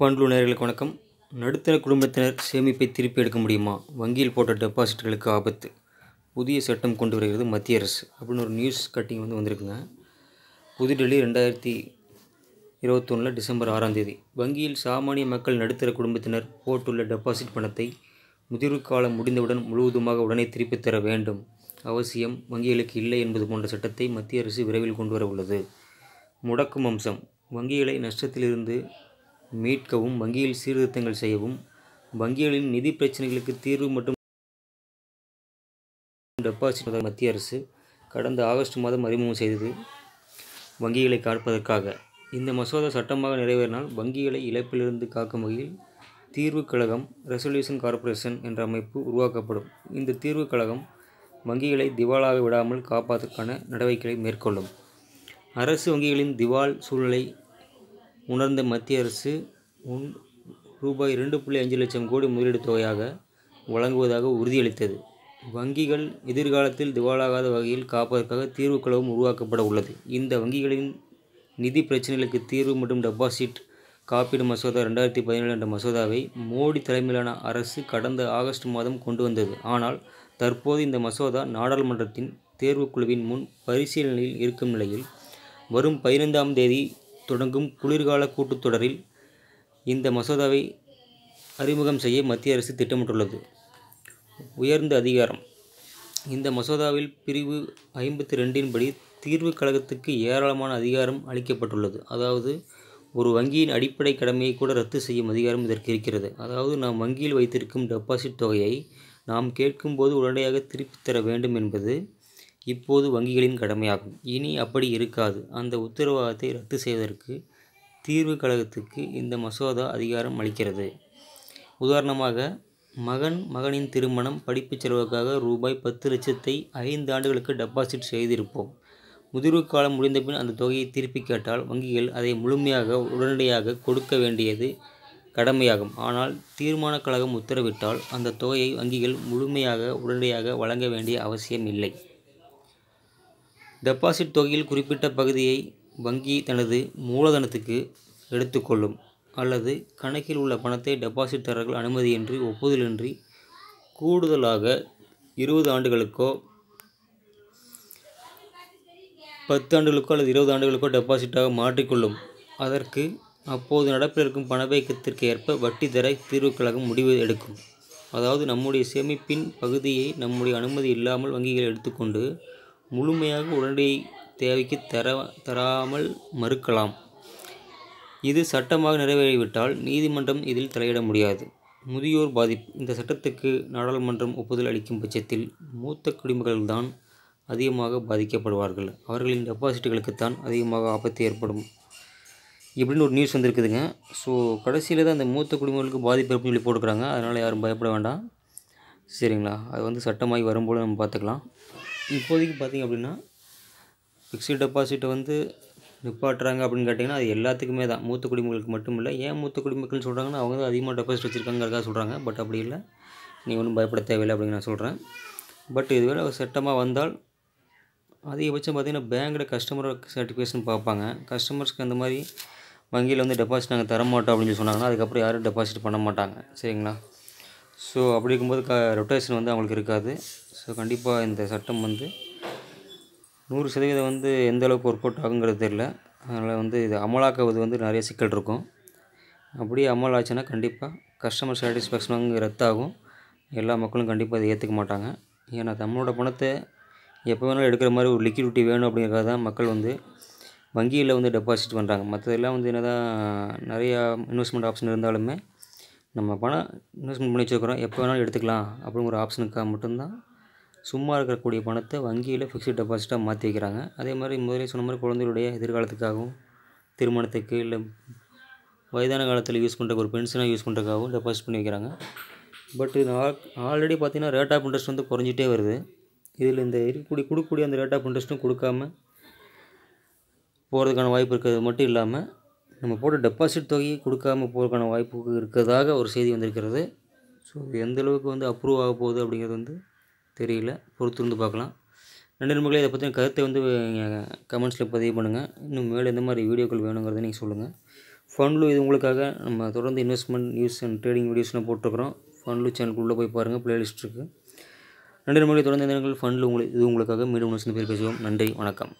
பண்பு நேர்களுக்கு வணக்கம் நடுத்தர குடும்பத்தினர் சேமிப்பை திருப்பி எடுக்க முடியுமா வங்கியில் போட்ட டெபாசிட்களுக்கு ஆபத்து புதிய சட்டம் கொண்டு வருகிறது மத்திய அரசு அப்படின்னு ஒரு நியூஸ் கட்டிங் வந்து வந்திருக்குங்க புதுடெல்லி ரெண்டாயிரத்தி இருபத்தொன்னில் டிசம்பர் ஆறாம் தேதி வங்கியில் சாமானிய மக்கள் நடுத்தர குடும்பத்தினர் போட்டுள்ள டெபாசிட் பணத்தை முதிர்வு காலம் முடிந்தவுடன் முழுவதுமாக உடனே திருப்பித் தர வேண்டும் அவசியம் வங்கிகளுக்கு இல்லை என்பது போன்ற சட்டத்தை மத்திய அரசு விரைவில் கொண்டு வர உள்ளது முடக்கும் அம்சம் வங்கிகளை நஷ்டத்திலிருந்து மீட்கவும் வங்கியில் சீர்திருத்தங்கள் செய்யவும் வங்கிகளின் நிதி பிரச்சனைகளுக்கு தீர்வு மற்றும் டெபாசிட் மத்திய அரசு கடந்த ஆகஸ்ட் மாதம் அறிமுகம் செய்தது வங்கிகளை காப்பதற்காக இந்த மசோதா சட்டமாக நிறைவேறினால் வங்கிகளை இழப்பிலிருந்து காக்கும் வகையில் தீர்வு கழகம் ரெசல்யூஷன் கார்ப்பரேஷன் என்ற அமைப்பு உருவாக்கப்படும் இந்த தீர்வு கழகம் வங்கிகளை திவாலாக விடாமல் காப்பாதற்கான நடவடிக்கைகளை மேற்கொள்ளும் அரசு வங்கிகளின் திவால் சூழ்நிலை உணர்ந்த மத்திய அரசு உன் ரூபாய் ரெண்டு புள்ளி அஞ்சு லட்சம் கோடி முதலீடு தொகையாக வழங்குவதாக உறுதியளித்தது வங்கிகள் எதிர்காலத்தில் திவாலாகாத வகையில் காப்பதற்காக தீர்வு உருவாக்கப்பட உள்ளது இந்த வங்கிகளின் நிதி பிரச்சனைகளுக்கு தீர்வு மற்றும் டெபாசிட் காப்பீடு மசோதா ரெண்டாயிரத்தி பதினேழு என்ற மசோதாவை மோடி தலைமையிலான அரசு கடந்த ஆகஸ்ட் மாதம் கொண்டு வந்தது ஆனால் தற்போது இந்த மசோதா நாடாளுமன்றத்தின் தேர்வுக்குழுவின் முன் பரிசீலனையில் இருக்கும் நிலையில் வரும் பதினைந்தாம் தேதி தொடங்கும் குளிர்கால கூட்டத்தொடரில் இந்த மசோதாவை அறிமுகம் செய்ய மத்திய அரசு திட்டமிட்டுள்ளது உயர்ந்த அதிகாரம் இந்த மசோதாவில் பிரிவு ஐம்பத்தி ரெண்டின்படி தீர்வு கழகத்துக்கு ஏராளமான அதிகாரம் அளிக்கப்பட்டுள்ளது அதாவது ஒரு வங்கியின் அடிப்படை கடமையை கூட ரத்து செய்யும் அதிகாரம் இதற்கு இருக்கிறது அதாவது நாம் வங்கியில் வைத்திருக்கும் டெபாசிட் தொகையை நாம் கேட்கும்போது உடனடியாக திருப்பித்தர தர வேண்டும் என்பது இப்போது வங்கிகளின் கடமையாகும் இனி அப்படி இருக்காது அந்த உத்தரவாதத்தை ரத்து செய்வதற்கு தீர்வு கழகத்துக்கு இந்த மசோதா அதிகாரம் அளிக்கிறது உதாரணமாக மகன் மகனின் திருமணம் படிப்பு செலவுக்காக ரூபாய் பத்து லட்சத்தை ஐந்து ஆண்டுகளுக்கு டெபாசிட் செய்திருப்போம் முதிர்வு காலம் முடிந்தபின் அந்த தொகையை திருப்பி கேட்டால் வங்கிகள் அதை முழுமையாக உடனடியாக கொடுக்க வேண்டியது கடமையாகும் ஆனால் தீர்மான கழகம் உத்தரவிட்டால் அந்த தொகையை வங்கிகள் முழுமையாக உடனடியாக வழங்க வேண்டிய அவசியம் இல்லை டெபாசிட் தொகையில் குறிப்பிட்ட பகுதியை வங்கி தனது மூலதனத்துக்கு எடுத்துக்கொள்ளும் அல்லது கணக்கில் உள்ள பணத்தை டெபாசிட்டாரர்கள் அனுமதியின்றி ஒப்புதலின்றி கூடுதலாக இருபது ஆண்டுகளுக்கோ பத்து ஆண்டுகளுக்கோ அல்லது இருபது ஆண்டுகளுக்கோ டெபாசிட்டாக மாற்றிக்கொள்ளும் அதற்கு அப்போது நடப்பில் இருக்கும் பணவீக்கத்திற்கு ஏற்ப வட்டி தர தீர்வு கழகம் முடிவு எடுக்கும் அதாவது நம்முடைய சேமிப்பின் பகுதியை நம்முடைய அனுமதி இல்லாமல் வங்கிகள் எடுத்துக்கொண்டு முழுமையாக உடனடி தேவைக்கு தர தராமல் மறுக்கலாம் இது சட்டமாக நிறைவேறிவிட்டால் நீதிமன்றம் இதில் தலையிட முடியாது முதியோர் பாதிப்பு இந்த சட்டத்துக்கு நாடாளுமன்றம் ஒப்புதல் அளிக்கும் பட்சத்தில் மூத்த குடிமகள்தான் அதிகமாக பாதிக்கப்படுவார்கள் அவர்களின் டெபாசிட்டுகளுக்குத்தான் அதிகமாக ஆபத்து ஏற்படும் இப்படின்னு ஒரு நியூஸ் வந்திருக்குதுங்க ஸோ கடைசியில் தான் அந்த மூத்த குடிமகளுக்கு பாதிப்பு சொல்லி போட்டுக்கிறாங்க அதனால் யாரும் பயப்பட வேண்டாம் சரிங்களா அது வந்து சட்டமாகி வரும்போது நம்ம பார்த்துக்கலாம் இப்போதைக்கு பார்த்திங்க அப்படின்னா ஃபிக்ஸ்டு டெபாசிட்டை வந்து நிப்பாட்டுறாங்க அப்படின்னு கேட்டிங்கன்னா அது எல்லாத்துக்குமே தான் மூத்த குடிமக்களுக்கு மட்டும் இல்லை ஏன் மூத்த குடிமக்கள்னு சொல்கிறாங்கன்னா அவங்க தான் அதிகமாக டெபாசிட் வச்சுருக்காங்கிறதா சொல்கிறாங்க பட் அப்படி இல்லை நீங்கள் ஒன்றும் பயப்பட தேவையில்லை அப்படின்னு நான் சொல்கிறேன் பட் இதுவேளை சட்டமாக வந்தால் அதிகபட்சம் பார்த்திங்கன்னா பேங்க்கில் கஸ்டமர் சர்டிஃபிகேஷன் பார்ப்பாங்க கஸ்டமர்ஸ்க்கு அந்த மாதிரி வங்கியில் வந்து டெபாசிட் நாங்கள் தர மாட்டோம் அப்படின்னு சொன்னாங்கன்னா அதுக்கப்புறம் யாரும் டெபாசிட் பண்ண மாட்டாங்க சரிங்களா ஸோ அப்படி இருக்கும்போது க ரொட்டேஷன் வந்து அவங்களுக்கு இருக்காது ஸோ கண்டிப்பாக இந்த சட்டம் வந்து நூறு சதவீதம் வந்து எந்த அளவுக்கு ஒர்க் அவுட் ஆகுங்கிறது தெரில அதனால் வந்து இது அமலாக்குவது வந்து நிறைய சிக்கல் இருக்கும் அப்படியே அமல் ஆச்சுன்னா கண்டிப்பாக கஸ்டமர் சாட்டிஸ்ஃபேக்ஷன் ரத்தாகும் எல்லா மக்களும் கண்டிப்பாக அதை ஏற்றுக்க மாட்டாங்க ஏன்னா தமிழோட பணத்தை எப்போ வேணாலும் எடுக்கிற மாதிரி ஒரு லிக்விடிட்டி வேணும் அப்படிங்கிறத தான் மக்கள் வந்து வங்கியில் வந்து டெபாசிட் பண்ணுறாங்க மற்றதெல்லாம் வந்து என்ன தான் நிறையா இன்வெஸ்ட்மெண்ட் ஆப்ஷன் இருந்தாலுமே நம்ம பணம் இன்வெஸ்ட்மெண்ட் பண்ணி வச்சுருக்கிறோம் எப்போ வேணாலும் எடுத்துக்கலாம் அப்படிங்கிற ஆப்ஷனுக்காக மட்டும்தான் சும்மா இருக்கக்கூடிய பணத்தை வங்கியில் ஃபிக்ஸ்டு டெபாசிட்டாக மாற்றி வைக்கிறாங்க அதே மாதிரி முதலே சொன்ன மாதிரி குழந்தைகளுடைய எதிர்காலத்துக்காகவும் திருமணத்துக்கு இல்லை வயதான காலத்தில் யூஸ் பண்ணுற ஒரு பென்ஷனாக யூஸ் பண்ணுறதுக்காகவும் டெபாசிட் பண்ணி வைக்கிறாங்க பட் இது ஆல் ஆல்ரெடி பார்த்திங்கன்னா ரேட் ஆஃப் இன்ட்ரெஸ்ட் வந்து குறைஞ்சிட்டே வருது இதில் இந்த இருக்கக்கூடிய கொடுக்கக்கூடிய அந்த ரேட் ஆஃப் இன்ட்ரெஸ்ட்டும் கொடுக்காமல் போகிறதுக்கான வாய்ப்பு இருக்கிறது மட்டும் இல்லாமல் நம்ம போட்ட டெபாசிட் தொகையை கொடுக்காம போகிறதுக்கான வாய்ப்பு இருக்கிறதாக ஒரு செய்தி வந்திருக்கிறது ஸோ இது எந்த அளவுக்கு வந்து அப்ரூவ் ஆக போகுது அப்படிங்கிறது வந்து தெரியல பொறுத்திருந்து பார்க்கலாம் ரெண்டு நண்பர்களே இதை பற்றின கருத்தை வந்து கமெண்ட்ஸில் பதிவு பண்ணுங்கள் இன்னும் மேலே எந்த மாதிரி வீடியோக்கள் வேணுங்கிறத நீங்கள் சொல்லுங்கள் ஃபண்ட்லு இது உங்களுக்காக நம்ம தொடர்ந்து இன்வெஸ்ட்மெண்ட் நியூஸ் அண்ட் ட்ரேடிங் வீடியோஸ்லாம் போட்டிருக்கிறோம் ஃபண்ட்லு சேனலுக்குள்ளே போய் பாருங்கள் ப்ளேலிஸ்ட் இருக்குது ரெண்டு நண்பர்களே தொடர்ந்து நேரங்கள் ஃபண்ட்லு உங்களுக்கு இது உங்களுக்காக மீண்டும் வந்து பேர் பேசுவோம் நன்றி வணக்கம்